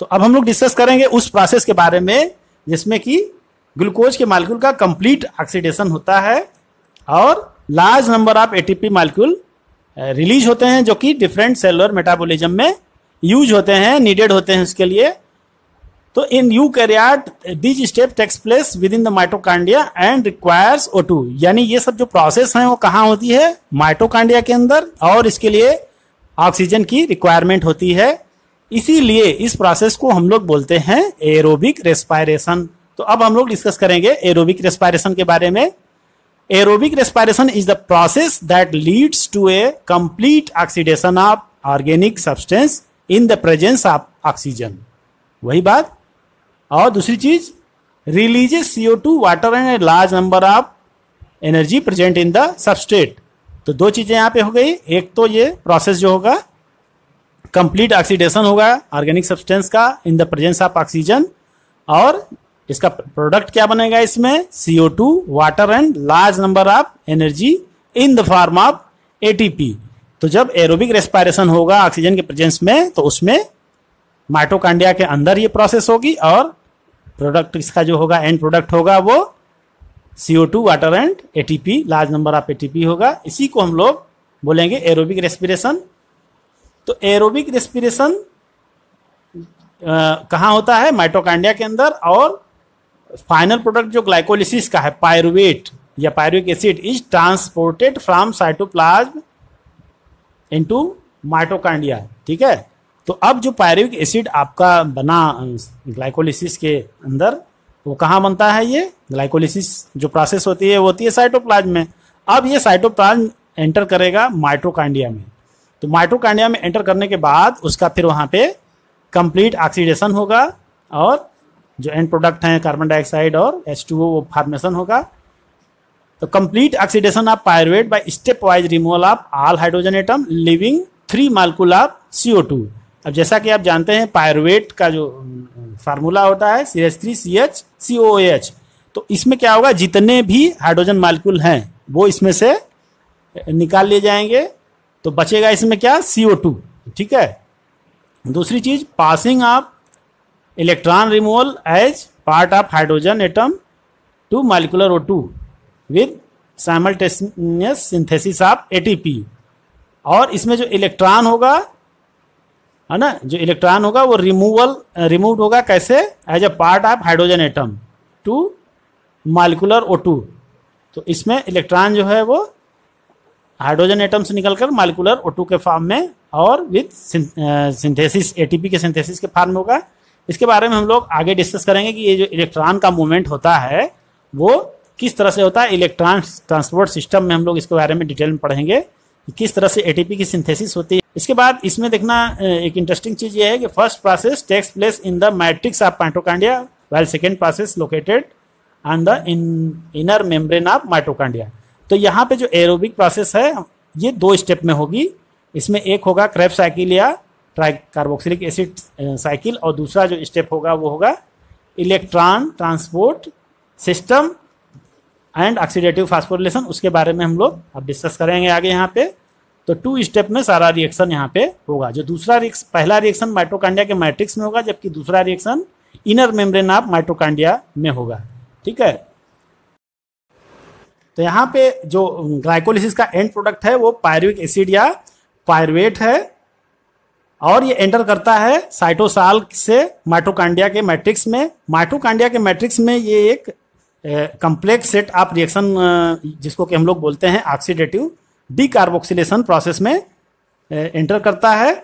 तो अब हम लोग डिस्कस करेंगे उस प्रोसेस के बारे में जिसमें कि ग्लूकोज के मालिक्यूल का कंप्लीट ऑक्सीडेशन होता है और large number of ATP molecule release होते हैं जो कि डिफरेंट सेलुलर मेटाबॉलिज्म में यूज होते हैं नीडेड होते हैं उसके लिए तो in eukaryotes these step takes place within the mitochondria and requires O two यानी ये सब जो प्रोसेस हैं वो कहाँ होती है माइटोकांडिया के अंदर और इसके लिए ऑक्सीजन की रिक्वायरमेंट होती है इसीलिए इस प्रोसेस को हम लोग बोलते हैं एरोबिक रेस्पायरेशन तो अब हम लोग डिस्कस करेंगे एरोबिक रेस्पायरेशन के बारे में aerobic respiration is the process that leads to a complete oxidation of organic substance in the presence of oxygen वही बात और दूसरी चीज releases CO two water and a large number of energy present in the substrate तो दो चीजें यहां पे हो गई एक तो ये प्रोसेस जो होगा कंप्लीट ऑक्सीडेशन होगा ऑर्गेनिक सब्सटेंस का in the presence of oxygen और इसका प्रोडक्ट क्या बनेगा इसमें CO two water and large number of energy in the form of ATP तो जब एरोबिक रेस्पायरेशन होगा ऑक्सीजन के प्रेजेंस में तो उसमें माइटोकांडिया के अंदर ये प्रोसेस होगी और प्रोडक्ट इसका जो होगा एंड प्रोडक्ट होगा वो CO two water and ATP large number of ATP होगा इसी को हम लोग बोलेंगे एरोबिक रेस्पिरेशन तो एरोबिक रेस्पिरेशन कहाँ होता है माइटोकांडिया के अंदर और फाइनल प्रोडक्ट जो ग्लाइकोलिसिस का है पायरुवेट या pyruvic acid is transported from cytoplasm into mitochondria ठीक है तो अब जो पायरुविक एसिड आपका बना ग्लाइकोलिसिस के अंदर वो कहाँ बनता है ये ग्लाइकोलिसिस जो प्रोसेस होती है वो होती है साइटोप्लाज्म में अब ये साइटोप्लाज्म एंटर करेगा माइटोकांडिया में तो माइट्रोकांडिया में एंटर करने के बाद उसका फिर वहां पे कंप्लीट ऑक्सीडेशन होगा और जो एंड प्रोडक्ट हैं कार्बन डाइऑक्साइड और एच टू वो फार्मेशन होगा तो complete oxidation of pyruvate by step wise removal of all hydrogen atom leaving three molecule of CO two अब जैसा कि आप जानते हैं पायरवेट का जो फार्मूला होता है C H three C H C O H तो इसमें क्या होगा जितने भी हाइड्रोजन मालकुल हैं वो इसमें से निकाल लिए जाएंगे तो बचेगा इसमें क्या सीओ टू ठीक है दूसरी चीज passing of electron removal as part of hydrogen atom to molecular O two with simultaneous synthesis of P और इसमें जो इलेक्ट्रॉन होगा है ना जो इलेक्ट्रॉन होगा वो रिमूवल रिमूव होगा कैसे as a part of hydrogen atom to molecular O two तो इसमें इलेक्ट्रॉन जो है वो हाइड्रोजन एटम्स निकलकर मालिकुलर ओ के फॉर्म में और विथ सिंथेसिस एटीपी के सिंथेसिस के फॉर्म में होगा इसके बारे में हम लोग आगे डिस्कस करेंगे कि ये जो इलेक्ट्रॉन का मूवमेंट होता है वो किस तरह से होता है इलेक्ट्रॉन ट्रांसपोर्ट सिस्टम में हम लोग इसके बारे में डिटेल में पढ़ेंगे कि किस तरह से एटीपी की सिंथेसिस होती है इसके बाद इसमें देखना एक इंटरेस्टिंग चीज ये है कि first process takes place in the matrix of mitochondria well second process located on the in inner membrane of mitochondria तो यहाँ पे जो एरोबिक प्रोसेस है ये दो स्टेप में होगी इसमें एक होगा क्रेप साइकिल या ट्राइ कार्बोक्सिलिक एसिड साइकिल और दूसरा जो स्टेप होगा वो होगा electron transport system and oxidative phosphorylation उसके बारे में हम लोग अब डिस्कस करेंगे आगे यहाँ पे तो टू स्टेप में सारा रिएक्शन यहाँ पे होगा जो दूसरा रिक्स पहला रिएक्शन माइट्रोकांडिया के मैट्रिक्स में होगा जबकि दूसरा reaction inner membrane of mitochondria में होगा ठीक है तो यहाँ पे जो ग्लाइकोलिसिस का एंड प्रोडक्ट है वो पायरुविक एसिड या पायरवेट है और ये एंटर करता है साइटोसाल से माइटोकांडिया के मैट्रिक्स में माइटोकांडिया के मैट्रिक्स में ये एक कंप्लेक्स सेट ऑफ रिएक्शन जिसको कि हम लोग बोलते हैं ऑक्सीडेटिव डीकार्बोक्सिलेशन प्रोसेस में एंटर करता है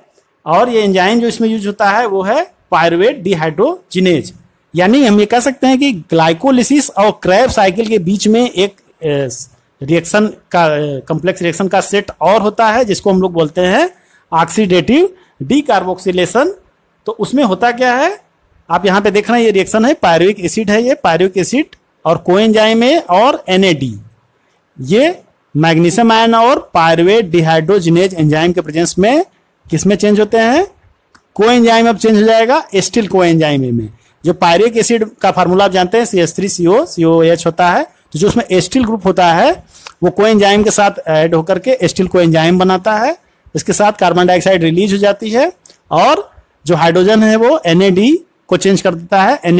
और ये एंजाइम जो इसमें यूज होता है वो है पायरवेट डिहाइड्रोजिनेज यानी हम ये कह सकते हैं कि ग्लाइकोलिसिस और क्रैब साइकिल के बीच में एक रिएक्शन का कम्प्लेक्स रिएक्शन का सेट और होता है जिसको हम लोग बोलते हैं ऑक्सीडेटिव डी कार्बोक्सिलेशन तो उसमें होता क्या है आप यहाँ पे देख रहे हैं ये रिएक्शन है पायरिक एसिड है ये पायरिक एसिड और कोएंजाइम ए और एनएडी ये मैग्नीशियम आयन और पायरवेट डिहाइड्रोजिनेज एंजाइम के प्रेजेंस में किस में चेंज होते हैं कोएंजाइम अब चेंज हो जाएगा स्टील कोएंजाइम में जो पायरिक एसिड का फार्मूला आप जानते हैं C S three C O C O H होता है तो जो उसमें एस्टिल ग्रुप होता है वो कोएंजाइम के साथ ऐड होकर के एस्टिल कोएंजाइम बनाता है इसके साथ कार्बन डाइऑक्साइड रिलीज हो जाती है और जो हाइड्रोजन है वो एन को चेंज कर देता है एन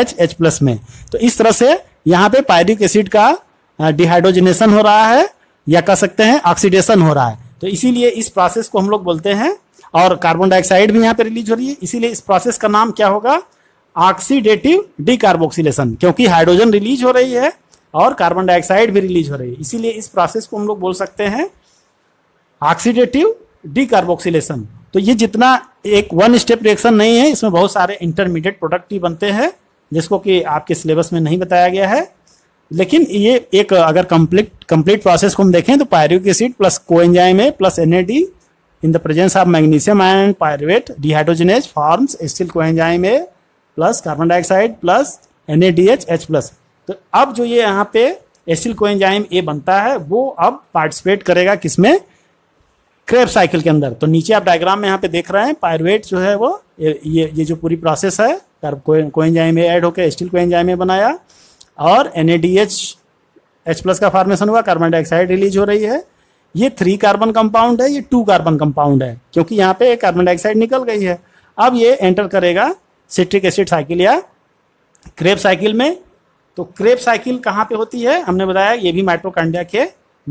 एच एच प्लस में तो इस तरह से यहाँ पे पायरिक एसिड का डिहाइड्रोजनेशन हो रहा है या कह सकते हैं ऑक्सीडेशन हो रहा है तो इसीलिए इस प्रोसेस को हम लोग बोलते हैं और कार्बन डाइऑक्साइड भी यहाँ पे रिलीज हो रही है इसीलिए इस प्रोसेस का नाम क्या होगा ऑक्सीडेटिव डिकार्बोक्सिलेशन क्योंकि हाइड्रोजन रिलीज हो रही है और कार्बन डाइऑक्साइड भी रिलीज हो रही है इसीलिए इस प्रोसेस को हम लोग बोल सकते हैं ऑक्सीडेटिव डिकार्बोक्सिलेशन तो ये जितना एक वन स्टेप रिएक्शन नहीं है इसमें बहुत सारे इंटरमीडिएट प्रोडक्ट ही बनते हैं जिसको कि आपके सिलेबस में नहीं बताया गया है लेकिन ये एक अगर कंप्लीट कंप्लीट प्रोसेस को हम देखें तो pyruvic acid plus co A plus N in the presence of magnesium ion pyruvate dehydrogenase forms acyl co A plus carbon dioxide plus N H plus तो अब जो ये यहाँ पे एसिल एंजाइम ए बनता है वो अब पार्टिसिपेट करेगा किसमें क्रेब साइकिल के अंदर तो नीचे आप डायग्राम में यहाँ पे देख रहे हैं पायरवेट जो है वो ये ये जो पूरी प्रोसेस है कोएंजाइम ए ऐड होकर एस्टिल कोएंजाइम ए बनाया और एन एच प्लस का फॉर्मेशन हुआ कार्बन डाइऑक्साइड रिलीज हो रही है ये थ्री कार्बन कंपाउंड है ये टू कार्बन कंपाउंड है क्योंकि यहाँ पे कार्बन डाइऑक्साइड निकल गई है अब ये एंटर करेगा सिट्रिक एसिड साइकिल या क्रेब साइकिल में तो क्रेप साइकिल कहाँ पे होती है हमने बताया ये भी माइट्रोकांडिया के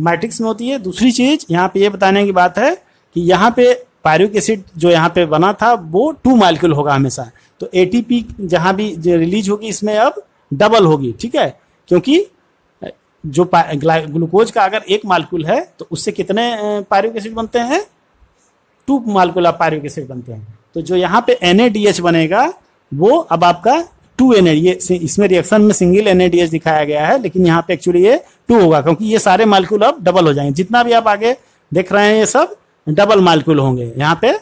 मैट्रिक्स में होती है दूसरी चीज यहाँ पे ये बताने की बात है कि यहाँ पे पायरुक एसिड जो यहाँ पे बना था वो टू मालिक्यूल होगा हमेशा तो ए पी जहाँ भी रिलीज होगी इसमें अब डबल होगी ठीक है क्योंकि जो ग्लूकोज का अगर एक मालिक्यूल है तो उससे कितने पायरुक एसिड बनते हैं two molecule of pyruvic acid बनते हैं तो जो यहाँ पे एन बनेगा वो अब आपका टू एन ये इसमें रिएक्शन में सिंगल एन दिखाया गया है लेकिन यहाँ पे एक्चुअली ये टू होगा क्योंकि ये सारे मालिक्यूल अब डबल हो जाएंगे जितना भी आप आगे देख रहे हैं ये सब डबल मालिक्यूल होंगे यहाँ पे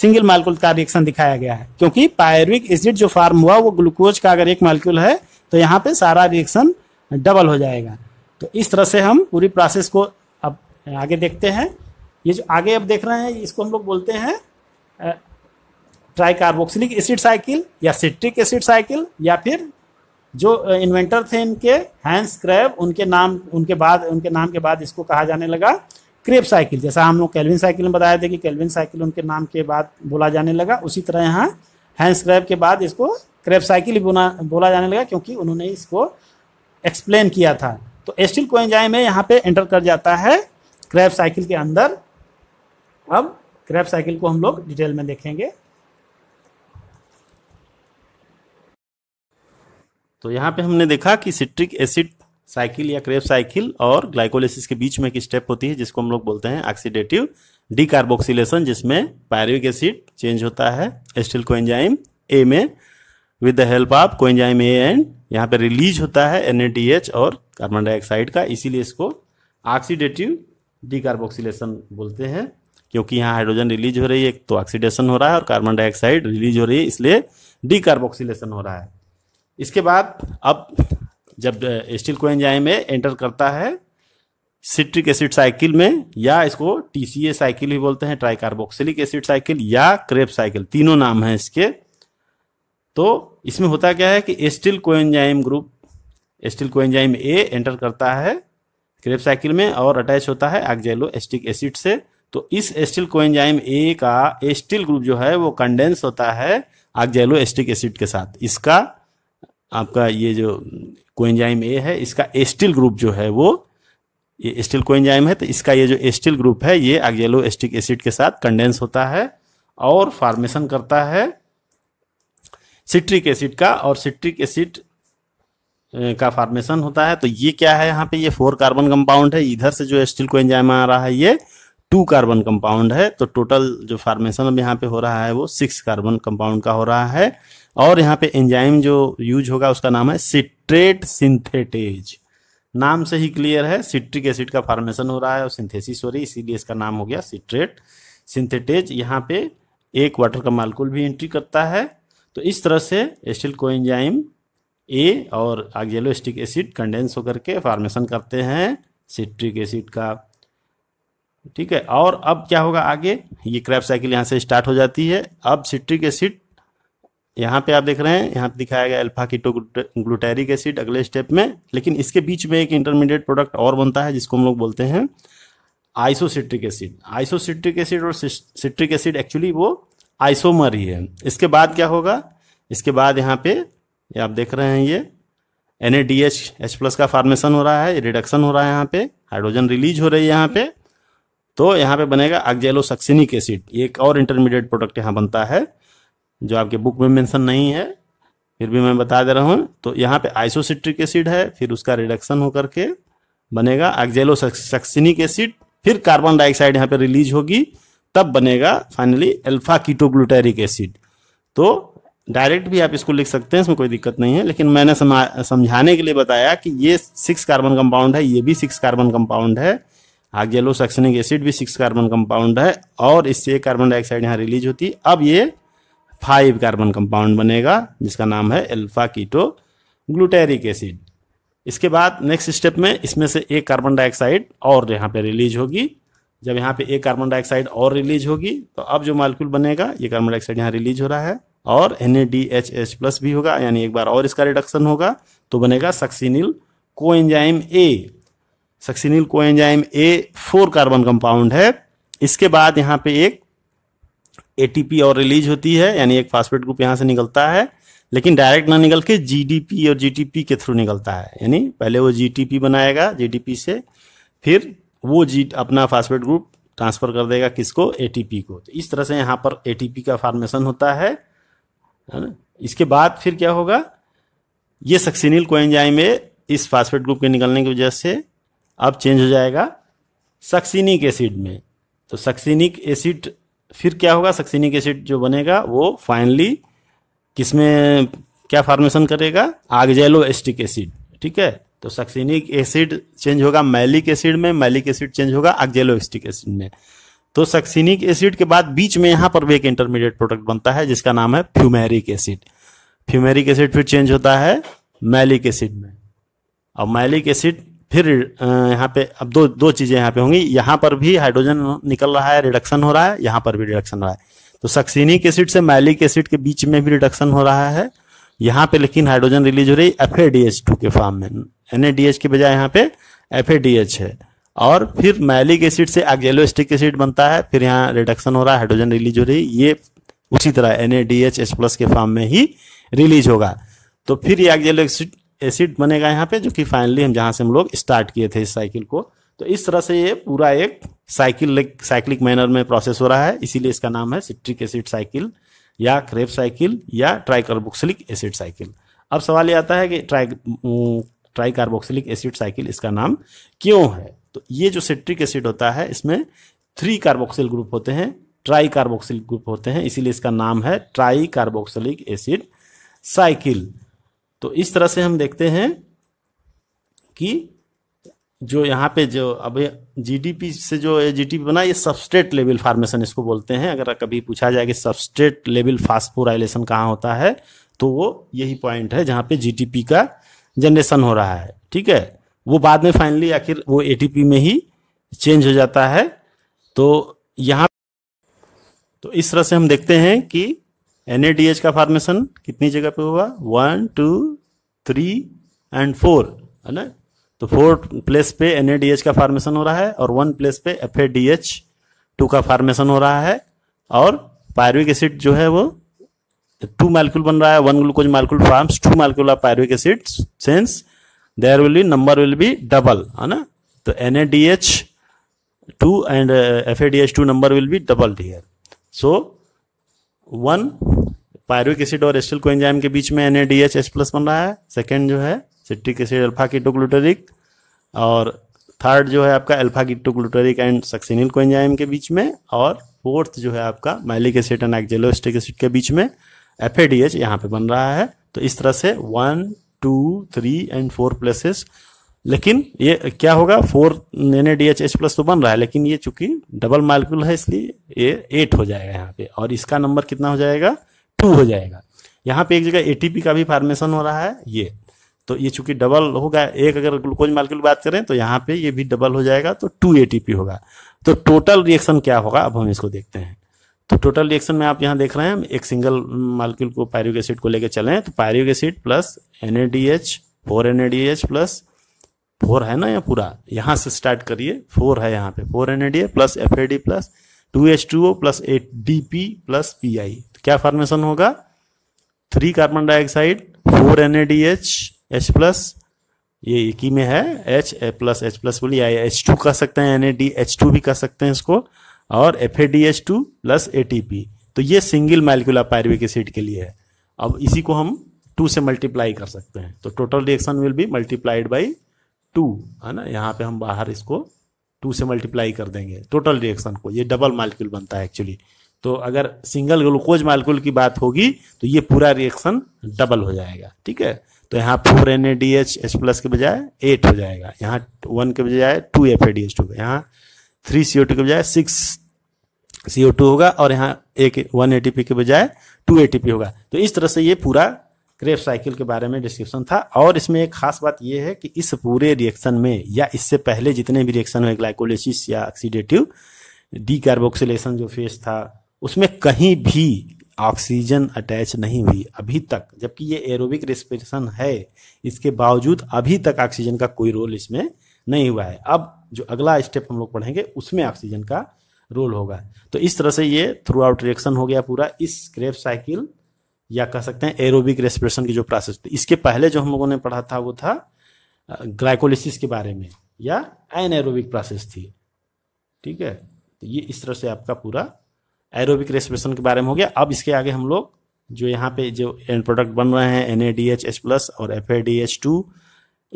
सिंगल मालिक्यूल का रिएक्शन दिखाया गया है क्योंकि पायरविक एसिड जो फार्म हुआ वो ग्लूकोज का अगर एक मालिक्यूल है तो यहाँ पे सारा रिएक्शन डबल हो जाएगा तो इस तरह से हम पूरी प्रोसेस को अब आगे देखते हैं ये जो आगे अब देख रहे हैं इसको हम लोग बोलते हैं ट्राइकार्बोक्सिलिक एसिड साइकिल या सिट्रिक एसिड साइकिल या फिर जो इन्वेंटर थे इनके हैंस क्रैब उनके नाम उनके बाद उनके नाम के बाद इसको कहा जाने लगा क्रेब साइकिल जैसा हम लोग कैलविन साइकिल में बताया थे कि कैलविन साइकिल उनके नाम के बाद बोला जाने लगा उसी तरह यहाँ हैंस क्रैब के बाद इसको क्रेब साइकिल बोला बोला जाने लगा क्योंकि उन्होंने इसको एक्सप्लेन किया था तो एस्टिल कोएंजाइम में यहाँ पे एंटर कर जाता है क्रैप साइकिल के अंदर अब क्रैप साइकिल को हम लोग डिटेल में देखेंगे तो यहाँ पे हमने देखा कि सिट्रिक एसिड साइकिल या क्रेप साइकिल और ग्लाइकोलिसिस के बीच में एक स्टेप होती है जिसको हम लोग बोलते हैं ऑक्सीडेटिव डिकार्बोक्सिलेशन जिसमें पैरिक एसिड चेंज होता है एस्टिल कोंजाइम ए में with the help of coenzyme A and यहाँ पे रिलीज होता है एन और कार्बन डाइऑक्साइड का इसीलिए इसको ऑक्सीडेटिव डिकार्बोक्सिलेशन बोलते हैं क्योंकि यहाँ हाइड्रोजन रिलीज हो रही है तो ऑक्सीडेशन हो रहा है और कार्बन डाइऑक्साइड रिलीज हो रही है इसलिए डिकार्बोक्सिलेशन हो रहा है इसके बाद अब जब स्टील को एंजाइम में एंटर करता है सिट्रिक एसिड साइकिल में या इसको टीसीए साइकिल भी बोलते हैं ट्राइकार्बोक्सिलिक एसिड साइकिल या क्रेप साइकिल तीनों नाम हैं इसके तो इसमें होता क्या है कि acetyl coenzyme group acetyl enzyme A enter करता है क्रेप साइकिल में और अटैच होता है एक्जेलो एस्टिक एसिड से तो इस एस्टिल एंजाइम ए का एस्टिल ग्रुप जो है वो कंडेंस होता है एक्जेलो एस्टिक एसिड के साथ इसका आपका ये जो कोएंजाइम ए है इसका एस्टिल ग्रुप जो है वो ये एस्टिल कोएंजाइम है तो इसका ये जो एस्टिल ग्रुप है ये आगजेलो एस्टिक एसिड के साथ कंडेंस होता है और फार्मेशन करता है सिट्रिक एसिड का और सिट्रिक एसिड का फार्मेशन होता है तो ये क्या है यहाँ पे ये फोर कार्बन कंपाउंड है इधर से जो एस्टिल को आ रहा है ये टू कार्बन कंपाउंड है तो टोटल जो फार्मेशन अब यहाँ पे हो रहा है वो सिक्स कार्बन कंपाउंड का हो रहा है और यहाँ पे एंजाइम जो यूज होगा उसका नाम है सिट्रेट सिंथेटेज नाम से ही क्लियर है सिट्रिक एसिड का फॉर्मेशन हो रहा है और सिंथेसिस हो रही है इसीलिए इसका नाम हो गया सिट्रेट सिंथेटेज यहाँ पे एक वाटर का मालकुल भी एंट्री करता है तो इस तरह से एस्टिल एंजाइम ए और आगजेलोस्टिक एसिड कंडेंस होकर के फार्मेशन करते हैं सिट्रिक एसिड का ठीक है और अब क्या होगा आगे ये क्रैप साइकिल यहाँ से स्टार्ट हो जाती है अब सिट्रिक एसिड यहाँ पे आप देख रहे हैं यहाँ पे दिखाया गया अल्फा कीटो ग्लूटेरिक एसिड अगले स्टेप में लेकिन इसके बीच में एक इंटरमीडिएट प्रोडक्ट और बनता है जिसको हम लोग बोलते हैं आइसोसिट्रिक एसिड आइसोसिट्रिक एसिड और सिट्रिक एसिड एक्चुअली वो आइसोमर ही है इसके बाद क्या होगा इसके बाद यहाँ पे ये आप देख रहे हैं ये एन एच प्लस का फार्मेशन हो रहा है रिडक्शन हो रहा है यहाँ पे हाइड्रोजन रिलीज हो रही है यहाँ पे तो यहाँ पे बनेगा अगजेलोसक्सिनिक एसिड एक और इंटरमीडिएट प्रोडक्ट यहाँ बनता है जो आपके बुक में मेंशन नहीं है फिर भी मैं बता दे रहा हूँ तो यहाँ पे आइसोसिट्रिक एसिड है फिर उसका रिडक्शन होकर के बनेगा एक्जेलो सक्सिनिक एसिड फिर कार्बन डाइऑक्साइड यहाँ पे रिलीज होगी तब बनेगा फाइनली अल्फा कीटोग्लूटेरिक एसिड तो डायरेक्ट भी आप इसको लिख सकते हैं इसमें कोई दिक्कत नहीं है लेकिन मैंने समझाने के लिए बताया कि ये सिक्स कार्बन कंपाउंड है ये भी सिक्स कार्बन कंपाउंड है आगेलो सक्सनिक एसिड भी सिक्स कार्बन कंपाउंड है और इससे कार्बन डाइऑक्साइड यहाँ रिलीज होती है अब ये फाइव कार्बन कंपाउंड बनेगा जिसका नाम है एल्फा कीटो ग्लूटेरिक एसिड इसके बाद नेक्स्ट स्टेप में इसमें से एक कार्बन डाइऑक्साइड और यहाँ पे रिलीज होगी जब यहाँ पे एक कार्बन डाइऑक्साइड और रिलीज होगी तो अब जो मालिक्यूल बनेगा ये कार्बन डाइऑक्साइड यहाँ रिलीज हो रहा है और एन प्लस भी होगा यानी एक बार और इसका रिडक्शन होगा तो बनेगा succinyl co enzyme A succinyl co enzyme A four carbon compound है इसके बाद यहाँ पे एक एटीपी और रिलीज होती है यानी एक फास्फेट ग्रुप यहाँ से निकलता है लेकिन डायरेक्ट ना निकल के जीडीपी और जीटीपी के थ्रू निकलता है यानी पहले वो जीटीपी बनाएगा जीडीपी से फिर वो जी अपना फास्फेट ग्रुप ट्रांसफर कर देगा किसको एटीपी को तो इस तरह से यहाँ पर एटीपी का फार्मेशन होता है ना इसके बाद फिर क्या होगा ये को में इस फास्फेट ग्रुप के निकलने की वजह से अब चेंज हो जाएगा सक्सीनिक एसिड में तो सक्सीनिक एसिड फिर क्या होगा सक्सिनिक एसिड जो बनेगा वो फाइनली किसमें क्या फॉर्मेशन करेगा आगजेलो एस्टिक एसिड ठीक है तो सक्सिनिक एसिड चेंज होगा मैलिक एसिड में मैलिक एसिड चेंज होगा आगजेलो एस्टिक एसिड में तो सक्सिनिक एसिड के बाद बीच में यहाँ पर भी एक इंटरमीडिएट प्रोडक्ट बनता है जिसका नाम है फ्यूमेरिक एसिड फ्यूमेरिक एसिड फिर चेंज होता है मैलिक एसिड में और मैलिक एसिड फिर यहाँ पे अब दो दो चीज़ें यहाँ पे होंगी यहाँ पर भी हाइड्रोजन निकल रहा है रिडक्शन हो रहा है यहाँ पर भी रिडक्शन हो रहा है तो सक्सिनिक एसिड से मैलिक एसिड के बीच में भी रिडक्शन हो रहा है यहाँ पे लेकिन हाइड्रोजन रिलीज हो रही है एफ के फॉर्म में एन के बजाय यहाँ पे एफ है और फिर मैलिक एसिड से एक्जेलोस्टिक एसिड बनता है फिर यहाँ रिडक्शन हो रहा है हाइड्रोजन रिलीज हो रही है ये उसी तरह एन के फॉर्म में ही रिलीज होगा तो फिर एक्जेलो एसिड एसिड बनेगा यहाँ पे जो कि फाइनली हम जहाँ से हम लोग स्टार्ट किए थे इस साइकिल को तो इस तरह से ये पूरा एक साइकिल साइक्लिक मैनर में प्रोसेस हो रहा है इसीलिए इसका नाम है सिट्रिक एसिड साइकिल या क्रेप साइकिल या ट्राइकार्बोक्सिलिक एसिड साइकिल अब सवाल ये आता है कि ट्राई ट्राइकार्बोक्सिलिक एसिड साइकिल इसका नाम क्यों है तो ये जो सिट्रिक एसिड होता है इसमें थ्री कार्बोक्सिल ग्रुप होते हैं ट्राई कार्बोक्सिलिक ग्रुप होते हैं इसीलिए इसका नाम है ट्राई कार्बोक्सिलिक एसिड साइकिल तो इस तरह से हम देखते हैं कि जो यहाँ पे जो अब जीडीपी से जो जीडीपी बना ये सबस्ट्रेट लेवल फार्मेशन इसको बोलते हैं अगर कभी पूछा जाए कि सबस्ट्रेट लेवल फास्फोराइलेशन कहाँ होता है तो वो यही पॉइंट है जहाँ पे जीडीपी का जनरेशन हो रहा है ठीक है वो बाद में फाइनली आखिर वो एटीपी में ही चेंज हो जाता है तो यहाँ तो इस तरह से हम देखते हैं कि एन का फॉर्मेशन कितनी जगह पे हुआ one two three and four है ना तो फोर प्लेस पे एन का फॉर्मेशन हो रहा है और वन प्लेस पे एफ टू का फॉर्मेशन हो रहा है और पायरविक एसिड जो है वो टू मालिक्यूल बन रहा है one glucose molecule forms two molecule of pyruvic acid since there will be number will be double है ना तो N A D H two and F A D H two number will be doubled so one pyruvic acid और co enzyme के बीच में NADH H plus बन रहा है सेकेंड जो है सिट्रिक एसिड अल्फा कीटोग्लूटरिक और थर्ड जो है आपका alpha ketoglutaric and succinyl enzyme के बीच में और फोर्थ जो है आपका malic acid and oxaloacetic acid के बीच में एफ ए डी एच यहाँ पे बन रहा है तो इस तरह से one two three and four places लेकिन ये क्या होगा four N A D H H plus तो बन रहा है लेकिन ये चूंकि डबल मालिक्यूल है इसलिए ये एट हो जाएगा यहाँ पे और इसका नंबर कितना हो जाएगा टू हो जाएगा यहाँ पे एक जगह एटीपी का भी फार्मेशन हो रहा है ये तो ये चूंकि डबल होगा एक अगर ग्लूकोज मालिक बात करें तो यहाँ पे ये भी डबल हो जाएगा तो टू ए होगा तो टोटल रिएक्शन क्या होगा अब हम इसको देखते हैं तो टोटल रिएक्शन में आप यहाँ देख रहे हैं एक सिंगल मालिक्यूल को पायरिक एसिड को लेकर चले तो pyruvic acid plus N four N plus four है ना यहाँ पूरा यहाँ से स्टार्ट करिए फोर है यहाँ पे four N ADA plus F AD plus two H two O plus eight D P plus P I क्या फॉर्मेशन होगा three carbon dioxide four N A D H H plus ये एक ही में है H A plus H plus बोलिए I H two कह सकते हैं N A D H two भी कह सकते हैं इसको और F A D H two plus A T P तो ये सिंगल मालिकुला पायरविक एसिड के लिए है अब इसी को हम टू से मल्टीप्लाई कर सकते हैं तो total reaction will be multiplied by two है ना यहाँ पे हम बाहर इसको टू से मल्टीप्लाई कर देंगे टोटल रिएक्शन को ये डबल मालिक्यूल बनता है एक्चुअली तो अगर सिंगल ग्लूकोज मालिक्यूल की बात होगी तो ये पूरा रिएक्शन डबल हो जाएगा ठीक है तो यहाँ four N A D H H plus के बजाय एट हो जाएगा यहाँ वन के बजाय two F A D H two यहाँ थ्री सी ओ टू के बजाय सिक्स सी ओ टू होगा और यहाँ एक वन ए टी पी के बजाय टू ए टी पी होगा तो इस तरह से ये पूरा क्रेफ साइकिल के बारे में डिस्क्रिप्शन था और इसमें एक खास बात यह है कि इस पूरे रिएक्शन में या इससे पहले जितने भी रिएक्शन हुए ग्लाइकोलिसिस या ऑक्सीडेटिव डी कार्बोक्सिलेशन जो फेस था उसमें कहीं भी ऑक्सीजन अटैच नहीं हुई अभी तक जबकि ये एरोबिक रेस्पिरेशन है इसके बावजूद अभी तक ऑक्सीजन का कोई रोल इसमें नहीं हुआ है अब जो अगला स्टेप हम लोग पढ़ेंगे उसमें ऑक्सीजन का रोल होगा तो इस तरह से ये थ्रू आउट रिएक्शन हो गया पूरा इस क्रेप साइकिल या कह सकते हैं एरोबिक रेस्पिरेशन की जो प्रोसेस थी इसके पहले जो हम लोगों ने पढ़ा था वो था ग्लाइकोलिसिस के बारे में या एन एरोबिक प्रोसेस थी ठीक है तो ये इस तरह से आपका पूरा एरोबिक रेस्पिरेशन के बारे में हो गया अब इसके आगे हम लोग जो यहाँ पे जो एंड प्रोडक्ट बन रहे हैं N A D H H plus और F A D H two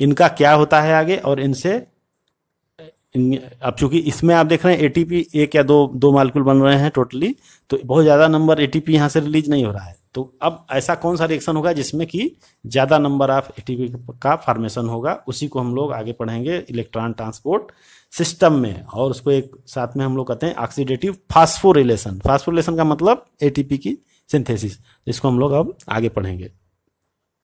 इनका क्या होता है आगे और इनसे अब चूंकि इसमें आप देख रहे हैं एटीपी एक या दो दो मालकुल बन रहे हैं टोटली तो बहुत ज़्यादा नंबर एटीपी यहाँ से रिलीज नहीं हो रहा है तो अब ऐसा कौन सा रिएक्शन होगा जिसमें कि ज़्यादा नंबर ऑफ एटीपी का फार्मेशन होगा उसी को हम लोग आगे पढ़ेंगे इलेक्ट्रॉन ट्रांसपोर्ट सिस्टम में और उसको एक साथ में हम लोग कहते हैं ऑक्सीडेटिव फास्फोरिलेशन फास्फोरिलेशन का मतलब एटीपी की सिंथेसिस तो इसको हम लोग अब आगे पढ़ेंगे